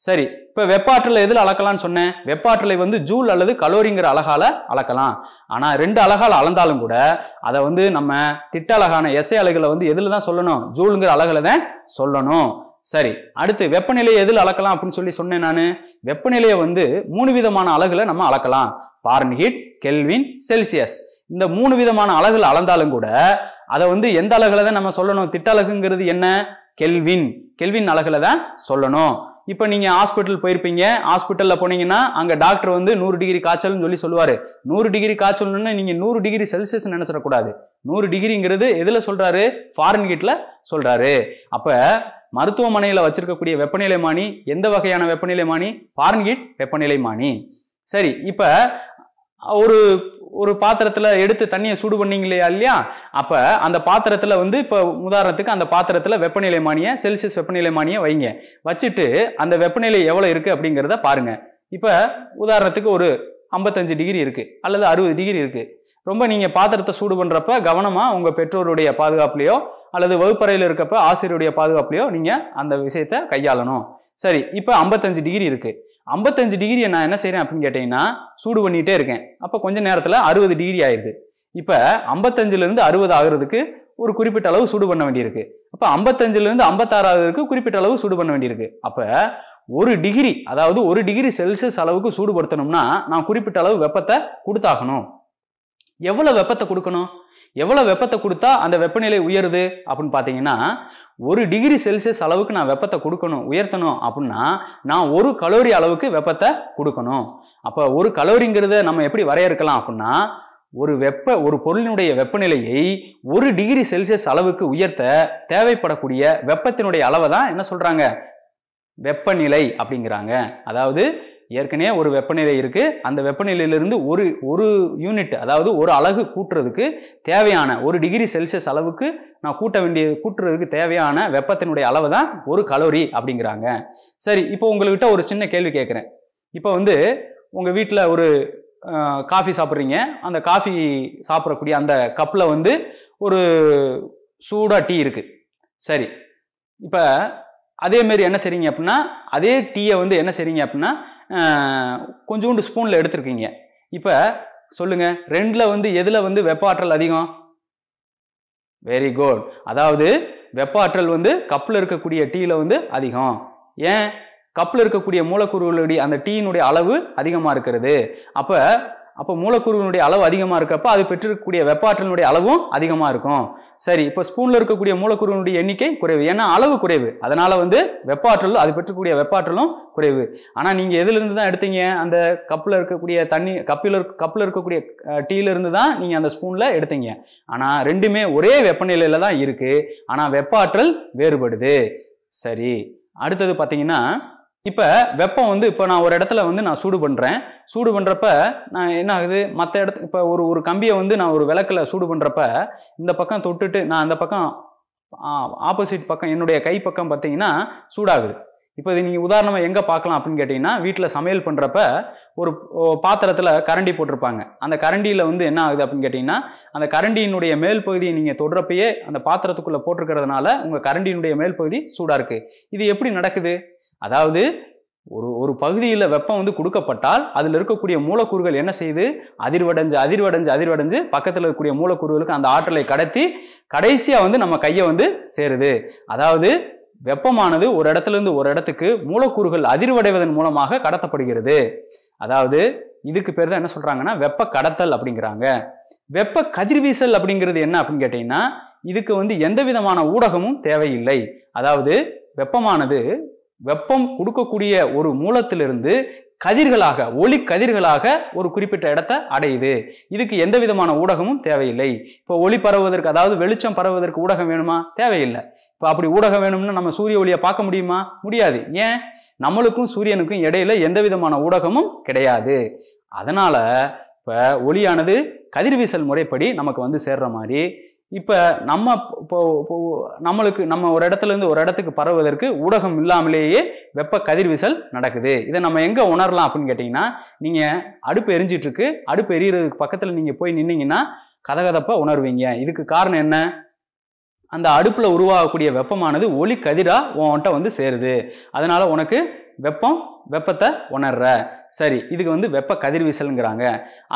சரி இப்போ வெப்பாற்றலை எதில் அளக்கலாம்னு சொன்னேன் வெப்பாற்றலை வந்து ஜூல் அல்லது கலோரிங்கிற அழகால அளக்கலாம் ஆனால் ரெண்டு அழகால் அளந்தாலும் கூட அதை வந்து நம்ம திட்ட அழகான எசை வந்து எதில் தான் சொல்லணும் ஜூலுங்கிற அழகுல தான் சொல்லணும் சரி அடுத்து வெப்பநிலையை எதில் அளக்கலாம் அப்படின்னு சொல்லி சொன்னேன் நான் வெப்பநிலையை வந்து மூணு விதமான அழகுல நம்ம அளக்கலாம் பார்ன்ஹிட் கெல்வின் செல்சியஸ் இந்த மூணு விதமான அழகுல அளந்தாலும் கூட அதை வந்து எந்த அழகுல தான் நம்ம சொல்லணும் திட்ட அழகுங்கிறது என்ன கெல்வின் கெல்வின் அழகுல தான் சொல்லணும் இப்போ நீங்கள் ஹாஸ்பிட்டல் போயிருப்பீங்க ஹாஸ்பிட்டலில் போனீங்கன்னா அங்கே டாக்டர் வந்து நூறு டிகிரி காய்ச்சல்னு சொல்லி சொல்லுவார் நூறு டிகிரி காய்ச்சல்னு நீங்கள் நூறு டிகிரி செல்சியஸ் நினச்சிடக்கூடாது நூறு டிகிரிங்கிறது எதில் சொல்கிறாரு கீட்டில் சொல்கிறாரு அப்போ மருத்துவமனையில் வச்சிருக்கக்கூடிய வெப்பநிலை மானி எந்த வகையான வெப்பநிலை மானி கீட் வெப்பநிலை மானி சரி இப்போ ஒரு ஒரு பாத்திரத்தில் எடுத்து தண்ணியை சூடு பண்ணிங்க இல்லையா இல்லையா அப்போ அந்த பாத்திரத்தில் வந்து இப்போ உதாரணத்துக்கு அந்த பாத்திரத்தில் வெப்பநிலை மானியை செல்சியஸ் வெப்பநிலை மானியை வைங்க வச்சுட்டு அந்த வெப்பநிலை எவ்வளோ இருக்குது அப்படிங்கிறத பாருங்கள் இப்போ உதாரணத்துக்கு ஒரு ஐம்பத்தஞ்சு டிகிரி இருக்குது அல்லது அறுபது டிகிரி இருக்குது ரொம்ப நீங்கள் பாத்திரத்தை சூடு பண்ணுறப்ப கவனமாக உங்கள் பெற்றோருடைய பாதுகாப்புலையோ அல்லது வகுப்பறையில் இருக்கப்போ ஆசிரியருடைய பாதுகாப்புலையோ நீங்கள் அந்த விஷயத்தை கையாளணும் சரி இப்போ ஐம்பத்தஞ்சு டிகிரி இருக்குது ஐம்பத்தஞ்சு டிகிரியை நான் என்ன செய்கிறேன் அப்படின்னு கேட்டிங்கன்னா சூடு பண்ணிகிட்டே இருக்கேன் அப்போ கொஞ்சம் நேரத்தில் அறுபது டிகிரி ஆயிடுது இப்போ ஐம்பத்தஞ்சிலேருந்து அறுபது ஆகிறதுக்கு ஒரு குறிப்பிட்ட அளவு சூடு பண்ண வேண்டியிருக்கு அப்போ ஐம்பத்தஞ்சிலேருந்து ஐம்பத்தாறு குறிப்பிட்ட அளவு சூடு பண்ண வேண்டியிருக்கு அப்போ ஒரு டிகிரி அதாவது ஒரு டிகிரி செல்சியஸ் அளவுக்கு சூடுபடுத்தணும்னா நான் குறிப்பிட்ட அளவு வெப்பத்தை கொடுத்தாகணும் எவ்வளோ வெப்பத்தை கொடுக்கணும் எவ்வளோ வெப்பத்தை கொடுத்தா அந்த வெப்பநிலை உயருது அப்படின்னு பார்த்தீங்கன்னா ஒரு டிகிரி செல்சியஸ் அளவுக்கு நான் வெப்பத்தை கொடுக்கணும் உயர்த்தணும் அப்படின்னா நான் ஒரு கலோரி அளவுக்கு வெப்பத்தை கொடுக்கணும் அப்போ ஒரு கலோரிங்கிறத நம்ம எப்படி வரையறுக்கலாம் அப்படின்னா ஒரு வெப்ப ஒரு பொருளினுடைய வெப்பநிலையை ஒரு டிகிரி செல்சியஸ் அளவுக்கு உயர்த்த தேவைப்படக்கூடிய வெப்பத்தினுடைய அளவை தான் என்ன சொல்கிறாங்க வெப்பநிலை அப்படிங்கிறாங்க அதாவது ஏற்கனவே ஒரு வெப்பநிலை இருக்குது அந்த வெப்பநிலையிலிருந்து ஒரு ஒரு யூனிட் அதாவது ஒரு அழகு கூட்டுறதுக்கு தேவையான ஒரு டிகிரி செல்சியஸ் அளவுக்கு நான் கூட்ட வேண்டிய கூட்டுறதுக்கு தேவையான வெப்பத்தினுடைய அளவு தான் ஒரு கலோரி அப்படிங்கிறாங்க சரி இப்போ உங்கள்கிட்ட ஒரு சின்ன கேள்வி கேட்குறேன் இப்போ வந்து உங்கள் வீட்டில் ஒரு காஃபி சாப்பிட்றீங்க அந்த காஃபி சாப்பிடக்கூடிய அந்த கப்பில் வந்து ஒரு சூடாக டீ இருக்குது சரி இப்போ அதேமாரி என்ன செய்றீங்க அப்படின்னா அதே டீயை வந்து என்ன செய்றீங்க அப்படின்னா கொஞ்சோண்டு ஸ்பூனில் எடுத்திருக்கீங்க இப்போ சொல்லுங்கள் ரெண்டில் வந்து எதில் வந்து வெப்ப ஆற்றல் அதிகம் வெரி குட் அதாவது வெப்ப ஆற்றல் வந்து கப்பில் இருக்கக்கூடிய டீயில் வந்து அதிகம் ஏன் கப்பில் இருக்கக்கூடிய மூலக்கூறுகளுடைய அந்த டீயினுடைய அளவு அதிகமாக இருக்கிறது அப்போ அப்போ மூலக்கூறுகளுடைய அளவு அதிகமாக இருக்கப்ப அது பெற்றிருக்கக்கூடிய வெப்பாற்றலுடைய அளவும் அதிகமாக இருக்கும் சரி இப்போ ஸ்பூனில் இருக்கக்கூடிய மூலக்கூறுகளுடைய எண்ணிக்கை குறைவு ஏன்னா அளவு குறைவு அதனால் வந்து வெப்பாற்றல் அது பெற்றக்கூடிய வெப்பாற்றலும் குறைவு ஆனால் நீங்கள் எதுலேருந்து தான் எடுத்தீங்க அந்த கப்பில் இருக்கக்கூடிய தண்ணி கப்பில் இருக்க கப்பில் இருக்கக்கூடிய டீலேருந்து தான் நீங்கள் அந்த ஸ்பூனில் எடுத்தீங்க ஆனால் ரெண்டுமே ஒரே வெப்பநிலையில் தான் இருக்குது ஆனால் வெப்பாற்றல் வேறுபடுது சரி அடுத்தது பார்த்தீங்கன்னா இப்போ வெப்பம் வந்து இப்போ நான் ஒரு இடத்துல வந்து நான் சூடு பண்ணுறேன் சூடு பண்ணுறப்ப நான் என்ன ஆகுது மற்ற இடத்து இப்போ ஒரு ஒரு கம்பியை வந்து நான் ஒரு விளக்கில் சூடு பண்ணுறப்ப இந்த பக்கம் தொட்டுட்டு நான் அந்த பக்கம் ஆப்போசிட் பக்கம் என்னுடைய கை பக்கம் பார்த்தீங்கன்னா சூடாகுது இப்போ இது நீங்கள் உதாரணமாக எங்கே பார்க்கலாம் அப்படின்னு கேட்டிங்கன்னா வீட்டில் சமையல் பண்ணுறப்ப ஒரு பாத்திரத்தில் கரண்டி போட்டிருப்பாங்க அந்த கரண்டியில் வந்து என்ன ஆகுது அப்படின்னு கேட்டிங்கன்னா அந்த கரண்டியினுடைய மேல் பகுதியை நீங்கள் தொடுறப்பையே அந்த பாத்திரத்துக்குள்ளே போட்டிருக்கிறதுனால உங்கள் கரண்டியினுடைய மேல் பகுதி சூடாக இருக்குது இது எப்படி நடக்குது அதாவது ஒரு ஒரு பகுதியில் வெப்பம் வந்து கொடுக்கப்பட்டால் அதில் இருக்கக்கூடிய மூலக்கூறுகள் என்ன செய்து அதிர்வடைஞ்சு அதிர்வடைஞ்சு அதிர்வடைஞ்சு பக்கத்தில் இருக்கக்கூடிய மூலக்கூறுகளுக்கு அந்த ஆற்றலை கடத்தி கடைசியாக வந்து நம்ம கையை வந்து சேருது அதாவது வெப்பமானது ஒரு இடத்துலேருந்து ஒரு இடத்துக்கு மூலக்கூறுகள் அதிர்வடைவதன் மூலமாக கடத்தப்படுகிறது அதாவது இதுக்கு பேர் தான் என்ன சொல்கிறாங்கன்னா வெப்ப கடத்தல் அப்படிங்கிறாங்க வெப்ப கதிர்வீசல் அப்படிங்கிறது என்ன அப்படின்னு கேட்டிங்கன்னா இதுக்கு வந்து எந்த விதமான ஊடகமும் தேவையில்லை அதாவது வெப்பமானது வெப்பம் கொடுக்கக்கூடிய ஒரு மூலத்திலிருந்து கதிர்களாக ஒளி கதிர்களாக ஒரு குறிப்பிட்ட இடத்த அடையுது இதுக்கு எந்த விதமான ஊடகமும் தேவையில்லை இப்போ ஒளி பரவுவதற்கு அதாவது வெளிச்சம் பரவுவதற்கு ஊடகம் வேணுமா தேவையில்லை இப்போ அப்படி ஊடகம் வேணும்னு நம்ம சூரிய ஒளியை பார்க்க முடியுமா முடியாது ஏன் நம்மளுக்கும் சூரியனுக்கும் இடையில எந்த விதமான ஊடகமும் கிடையாது அதனால இப்போ ஒளியானது கதிர்வீசல் முறைப்படி நமக்கு வந்து சேர்ற மாதிரி இப்போ நம்ம இப்போ நம்மளுக்கு நம்ம ஒரு இடத்துலேருந்து ஒரு இடத்துக்கு பரவுவதற்கு ஊடகம் இல்லாமலேயே வெப்ப கதிர்விசல் நடக்குது இதை நம்ம எங்கே உணரலாம் அப்படின்னு கேட்டிங்கன்னா நீங்கள் அடுப்பு எரிஞ்சிட்ருக்கு அடுப்பு எரியறதுக்கு பக்கத்தில் நீங்கள் போய் நின்னீங்கன்னா கதகதப்பாக உணர்வீங்க இதுக்கு காரணம் என்ன அந்த அடுப்பில் உருவாகக்கூடிய வெப்பமானது ஒளி கதிராக உன்கிட்ட வந்து சேருது அதனால் உனக்கு வெப்பம் வெப்பத்தை உணர்ற சரி இதுக்கு வந்து வெப்ப கதிர்வீசல்ங்கிறாங்க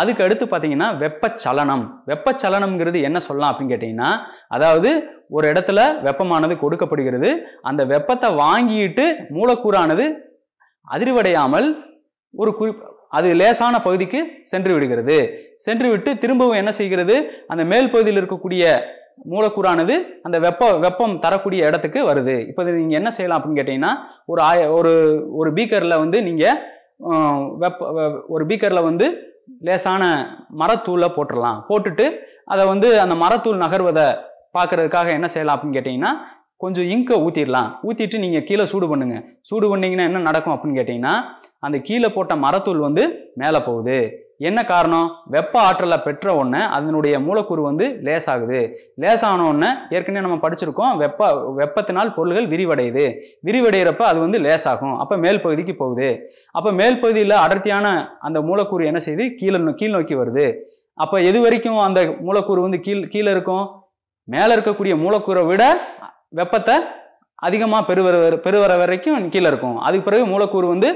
அதுக்கு அடுத்து பார்த்தீங்கன்னா வெப்பச்சலனம் வெப்பச்சலனம்ங்கிறது என்ன சொல்லலாம் அப்படின்னு கேட்டிங்கன்னா அதாவது ஒரு இடத்துல வெப்பமானது கொடுக்கப்படுகிறது அந்த வெப்பத்தை வாங்கிட்டு மூலக்கூறானது அதிர்வடையாமல் ஒரு குறி அது லேசான பகுதிக்கு சென்று விடுகிறது சென்று விட்டு திரும்பவும் என்ன செய்கிறது அந்த மேல் பகுதியில் இருக்கக்கூடிய மூலக்கூறானது அந்த வெப்ப வெப்பம் தரக்கூடிய இடத்துக்கு வருது இப்போ நீங்கள் என்ன செய்யலாம் அப்படின்னு கேட்டிங்கன்னா ஒரு ஆய ஒரு ஒரு பீக்கரில் வந்து நீங்கள் வெப்ப ஒரு பீக்கரில் வந்து லேசான மரத்தூளை போட்டுடலாம் போட்டுட்டு அதை வந்து அந்த மரத்தூள் நகர்வதை பார்க்குறதுக்காக என்ன செய்யலாம் அப்படின்னு கேட்டிங்கன்னா கொஞ்சம் இங்கை ஊற்றிடலாம் ஊற்றிட்டு நீங்கள் கீழே சூடு பண்ணுங்கள் சூடு பண்ணிங்கன்னா என்ன நடக்கும் அப்படின்னு கேட்டிங்கன்னா அந்த கீழே போட்ட மரத்தூள் வந்து மேலே போகுது என்ன காரணம் வெப்ப ஆற்றலை பெற்ற உடனே அதனுடைய மூலக்கூறு வந்து லேசாகுது லேசான உடனே ஏற்கனவே நம்ம படிச்சிருக்கோம் வெப்ப வெப்பத்தினால் பொருள்கள் விரிவடையுது விரிவடைகிறப்ப அது வந்து லேசாகும் அப்போ மேல் பகுதிக்கு போகுது அப்போ மேல் பகுதியில் அடர்த்தியான அந்த மூலக்கூறு என்ன செய்து கீழே கீழ் நோக்கி வருது அப்போ எது வரைக்கும் அந்த மூலக்கூறு வந்து கீழ் கீழே இருக்கும் மேலே இருக்கக்கூடிய மூலக்கூரை விட வெப்பத்தை அதிகமாக பெருவர பெருவர வரைக்கும் கீழே இருக்கும் அதுக்கு பிறகு மூலக்கூறு வந்து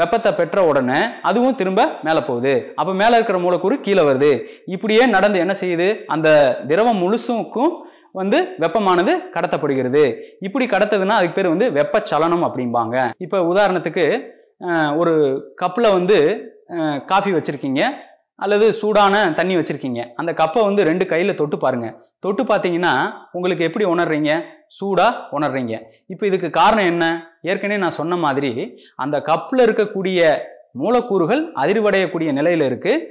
வெப்பத்தை பெற்ற உடனே அதுவும் திரும்ப மேலே போகுது அப்போ மேலே இருக்கிற மூலக்கூறு கீழே வருது இப்படியே நடந்து என்ன செய்யுது அந்த திரவம் முழுசுக்கும் வந்து வெப்பமானது கடத்தப்படுகிறது இப்படி கடத்ததுன்னா அதுக்கு பேர் வந்து வெப்பச்சலனம் அப்படிம்பாங்க இப்போ உதாரணத்துக்கு ஒரு கப்பில் வந்து காஃபி வச்சுருக்கீங்க அல்லது சூடான தண்ணி வச்சுருக்கீங்க அந்த கப்பை வந்து ரெண்டு கையில் தொட்டு பாருங்கள் தொட்டு பார்த்தீங்கன்னா உங்களுக்கு எப்படி உணர்றீங்க சூடாக உணர்றீங்க இப்போ இதுக்கு காரணம் என்ன ஏற்கனவே நான் சொன்ன மாதிரி அந்த கப்பில் இருக்கக்கூடிய மூலக்கூறுகள் அதிர்வடையக்கூடிய நிலையில் இருக்குது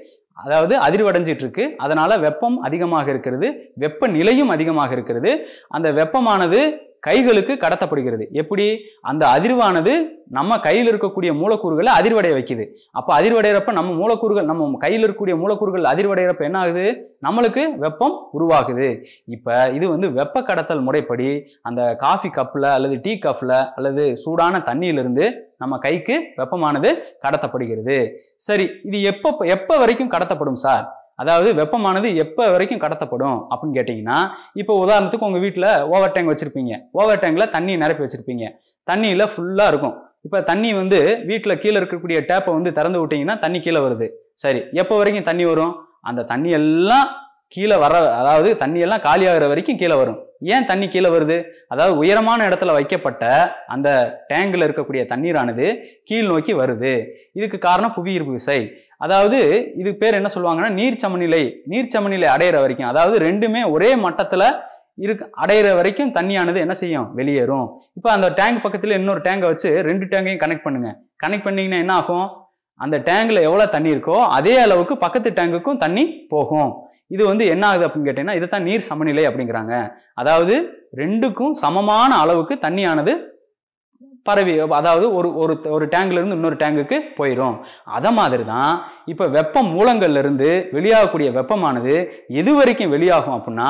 அதாவது அதிர்வடைஞ்சிட்ருக்கு அதனால் வெப்பம் அதிகமாக இருக்கிறது வெப்ப நிலையும் அதிகமாக இருக்கிறது அந்த வெப்பமானது கைகளுக்கு கடத்தப்படுகிறது எப்படி அந்த அதிர்வானது நம்ம கையில் இருக்கக்கூடிய மூலக்கூறுகளை அதிர்வடைய வைக்குது அப்போ அதிர்வடைகிறப்ப நம்ம மூலக்கூறுகள் நம்ம கையில் இருக்கக்கூடிய மூலக்கூறுகள் அதிர்வடைகிறப்ப என்ன ஆகுது நம்மளுக்கு வெப்பம் உருவாகுது இப்போ இது வந்து வெப்ப கடத்தல் முறைப்படி அந்த காஃபி கப்பில் அல்லது டீ கப்பில் அல்லது சூடான தண்ணியிலிருந்து நம்ம கைக்கு வெப்பமானது கடத்தப்படுகிறது சரி இது எப்போ எப்போ வரைக்கும் கடத்தப்படும் சார் அதாவது வெப்பமானது எப்போ வரைக்கும் கடத்தப்படும் அப்படின்னு கேட்டிங்கன்னா இப்போ உதாரணத்துக்கு உங்கள் வீட்டில் ஓவர் டேங்க் வச்சுருப்பீங்க ஓவர் டேங்கில் தண்ணி நிரப்பி வச்சுருப்பீங்க தண்ணியில் ஃபுல்லாக இருக்கும் இப்போ தண்ணி வந்து வீட்டில் கீழே இருக்கக்கூடிய டேப்பை வந்து திறந்து விட்டிங்கன்னா தண்ணி கீழே வருது சரி எப்போ வரைக்கும் தண்ணி வரும் அந்த தண்ணி எல்லாம் கீழே வர அதாவது தண்ணியெல்லாம் காலியாகிற வரைக்கும் கீழே வரும் ஏன் தண்ணி கீழே வருது அதாவது உயரமான இடத்துல வைக்கப்பட்ட அந்த டேங்கில் இருக்கக்கூடிய தண்ணீரானது கீழ் நோக்கி வருது இதுக்கு காரணம் புவியீர்ப்பு விசை அதாவது இது பேர் என்ன சொல்லுவாங்கன்னா நீர் சமநிலை நீர் சமநிலை அடையிற வரைக்கும் அதாவது ரெண்டுமே ஒரே மட்டத்தில் இருக்கு அடையிற வரைக்கும் தண்ணியானது என்ன செய்யும் வெளியேறும் இப்போ அந்த டேங்க் பக்கத்தில் இன்னொரு டேங்கை வச்சு ரெண்டு டேங்கையும் கனெக்ட் பண்ணுங்க கனெக்ட் பண்ணிங்கன்னா என்ன ஆகும் அந்த டேங்கில் எவ்வளோ தண்ணி இருக்கோ அதே அளவுக்கு பக்கத்து டேங்குக்கும் தண்ணி போகும் இது வந்து என்ன ஆகுது அப்படின்னு கேட்டீங்கன்னா இதை தான் நீர் சமநிலை அப்படிங்கிறாங்க அதாவது ரெண்டுக்கும் சமமான அளவுக்கு தண்ணியானது பரவி அதாவது ஒரு ஒரு ஒரு டேங்க்லேருந்து இன்னொரு டேங்குக்கு போயிடும் அதை மாதிரி தான் இப்போ வெப்பம் மூலங்கள்லேருந்து வெளியாகக்கூடிய வெப்பமானது எது வரைக்கும் வெளியாகும் அப்படின்னா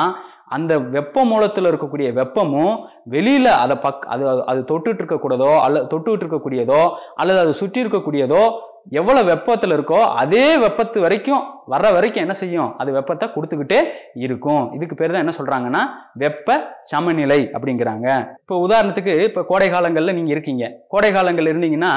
அந்த வெப்ப மூலத்தில் இருக்கக்கூடிய வெப்பமும் வெளியில் அதை பக் அது அது தொட்டுட்டு இருக்கக்கூடாதோ அல்ல தொட்டுட்டு இருக்கக்கூடியதோ அல்லது அதை சுற்றி இருக்கக்கூடியதோ எவ்வளோ வெப்பத்தில் இருக்கோ அதே வெப்பத்து வரைக்கும் வர்ற வரைக்கும் என்ன செய்யும் அது வெப்பத்தை கொடுத்துக்கிட்டே இருக்கும் இதுக்கு பேர் தான் என்ன சொல்கிறாங்கன்னா வெப்ப சமநிலை அப்படிங்கிறாங்க இப்போ உதாரணத்துக்கு இப்போ கோடை காலங்களில் நீங்கள் இருக்கீங்க கோடை காலங்களில் இருந்தீங்கன்னா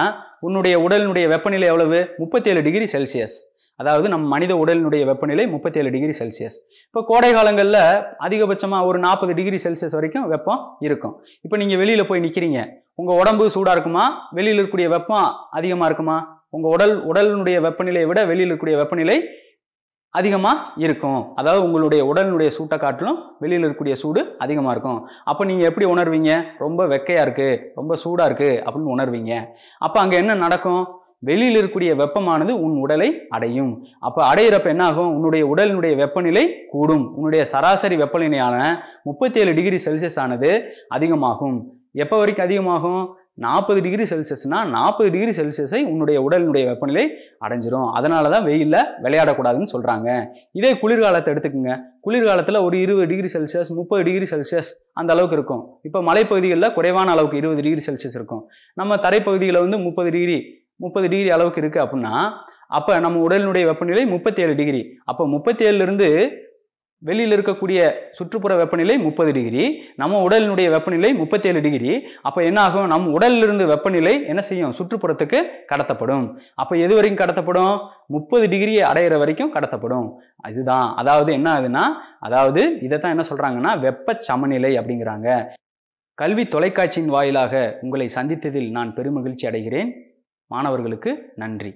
உன்னுடைய உடலினுடைய வெப்பநிலை எவ்வளவு முப்பத்தேழு டிகிரி செல்சியஸ் அதாவது நம் மனித உடலினுடைய வெப்பநிலை முப்பத்தேழு டிகிரி செல்சியஸ் இப்போ கோடை காலங்களில் அதிகபட்சமாக ஒரு நாற்பது டிகிரி செல்சியஸ் வரைக்கும் வெப்பம் இருக்கும் இப்போ நீங்கள் வெளியில் போய் நிற்கிறீங்க உங்கள் உடம்பு சூடாக இருக்குமா வெளியில் இருக்கக்கூடிய வெப்பம் அதிகமாக இருக்குமா உங்கள் உடல் உடலினுடைய வெப்பநிலையை விட வெளியில் இருக்கக்கூடிய வெப்பநிலை அதிகமாக இருக்கும் அதாவது உங்களுடைய உடலினுடைய சூட்டை காட்டிலும் வெளியில் இருக்கக்கூடிய சூடு அதிகமாக இருக்கும் அப்போ நீங்கள் எப்படி உணர்வீங்க ரொம்ப வெக்கையாக இருக்குது ரொம்ப சூடாக இருக்குது அப்படின்னு உணர்வீங்க அப்போ அங்கே என்ன நடக்கும் வெளியில் இருக்கக்கூடிய வெப்பமானது உன் உடலை அடையும் அப்போ அடையிறப்ப என்ன ஆகும் உன்னுடைய உடலினுடைய வெப்பநிலை கூடும் உன்னுடைய சராசரி வெப்பநிலையான முப்பத்தி ஏழு டிகிரி செல்சியஸ் ஆனது அதிகமாகும் எப்போ வரைக்கும் அதிகமாகும் நாற்பது டிகிரி செல்சியஸ்னால் நாற்பது டிகிரி செல்சியஸை உன்னுடைய உடலினுடைய வெப்பநிலை அடைஞ்சிரும் அதனால தான் வெயிலில் விளையாடக்கூடாதுன்னு சொல்கிறாங்க இதே குளிர்காலத்தை எடுத்துக்கோங்க குளிர்காலத்தில் ஒரு இருபது டிகிரி செல்சியஸ் முப்பது டிகிரி செல்சியஸ் அந்த அளவுக்கு இருக்கும் இப்போ மலைப்பகுதிகளில் குறைவான அளவுக்கு இருபது டிகிரி செல்சியஸ் இருக்கும் நம்ம தரைப்பகுதியில் வந்து முப்பது டிகிரி முப்பது டிகிரி அளவுக்கு இருக்குது அப்படின்னா அப்போ நம்ம உடலினுடைய வெப்பநிலை முப்பத்தி ஏழு டிகிரி அப்போ முப்பத்தி ஏழுலேருந்து வெளியில் இருக்கக்கூடிய சுற்றுப்புற வெப்பநிலை முப்பது டிகிரி நம்ம உடலினுடைய வெப்பநிலை முப்பத்தேழு டிகிரி அப்போ என்ன ஆகும் நம் உடலிலிருந்து வெப்பநிலை என்ன செய்யும் சுற்றுப்புறத்துக்கு கடத்தப்படும் அப்போ எது வரைக்கும் கடத்தப்படும் முப்பது டிகிரியை அடையிற வரைக்கும் கடத்தப்படும் இதுதான் அதாவது என்ன ஆகுதுன்னா அதாவது இதை தான் என்ன சொல்கிறாங்கன்னா வெப்ப சமநிலை அப்படிங்கிறாங்க கல்வி தொலைக்காட்சியின் வாயிலாக உங்களை சந்தித்ததில் நான் பெருமகிழ்ச்சி அடைகிறேன் மாணவர்களுக்கு நன்றி